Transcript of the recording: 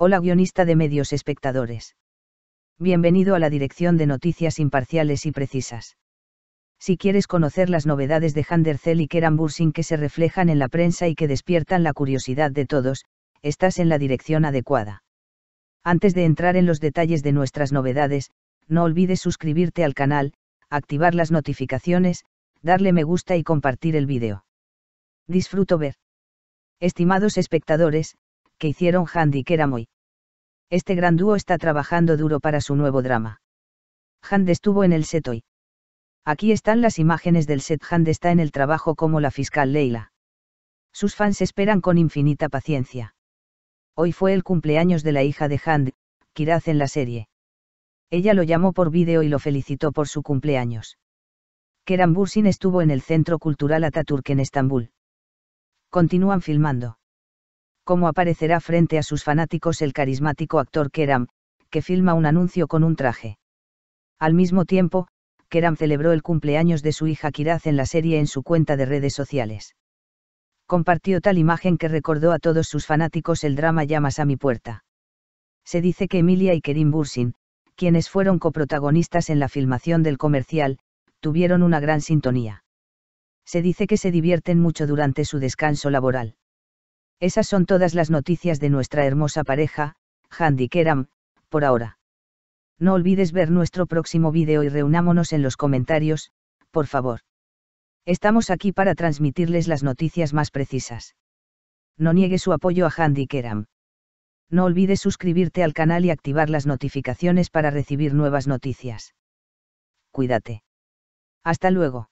Hola guionista de medios espectadores. Bienvenido a la dirección de noticias imparciales y precisas. Si quieres conocer las novedades de Handercel y Kerambursin que se reflejan en la prensa y que despiertan la curiosidad de todos, estás en la dirección adecuada. Antes de entrar en los detalles de nuestras novedades, no olvides suscribirte al canal, activar las notificaciones, darle me gusta y compartir el vídeo. Disfruto ver. Estimados espectadores, que hicieron Handy Keramoy. Este gran dúo está trabajando duro para su nuevo drama. Hand estuvo en el set hoy. Aquí están las imágenes del set. Hand está en el trabajo como la fiscal Leila. Sus fans esperan con infinita paciencia. Hoy fue el cumpleaños de la hija de Hand, Kiraz en la serie. Ella lo llamó por vídeo y lo felicitó por su cumpleaños. Kerambursin Bursin estuvo en el Centro Cultural Ataturk en Estambul. Continúan filmando cómo aparecerá frente a sus fanáticos el carismático actor Keram, que filma un anuncio con un traje. Al mismo tiempo, Keram celebró el cumpleaños de su hija Kiraz en la serie en su cuenta de redes sociales. Compartió tal imagen que recordó a todos sus fanáticos el drama Llamas a mi puerta. Se dice que Emilia y Kerim Bursin, quienes fueron coprotagonistas en la filmación del comercial, tuvieron una gran sintonía. Se dice que se divierten mucho durante su descanso laboral. Esas son todas las noticias de nuestra hermosa pareja, Handy Keram, por ahora. No olvides ver nuestro próximo vídeo y reunámonos en los comentarios, por favor. Estamos aquí para transmitirles las noticias más precisas. No niegue su apoyo a Handy Keram. No olvides suscribirte al canal y activar las notificaciones para recibir nuevas noticias. Cuídate. Hasta luego.